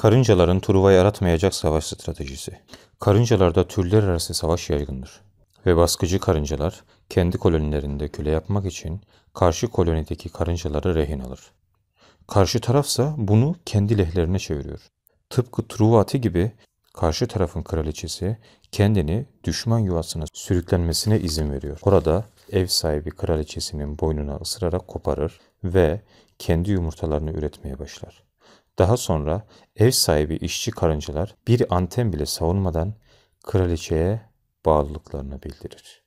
Karıncaların truva yaratmayacak savaş stratejisi. Karıncalarda türler arası savaş yaygındır ve baskıcı karıncalar kendi kolonilerinde köle yapmak için karşı kolonideki karıncaları rehin alır. Karşı tarafsa bunu kendi lehlerine çeviriyor. Tıpkı Truvati gibi karşı tarafın kraliçesi kendini düşman yuvasına sürüklenmesine izin veriyor. Orada ev sahibi kraliçesinin boynuna ısırarak koparır ve kendi yumurtalarını üretmeye başlar. Daha sonra ev sahibi işçi karıncalar bir anten bile savunmadan kraliçeye bağlılıklarını bildirir.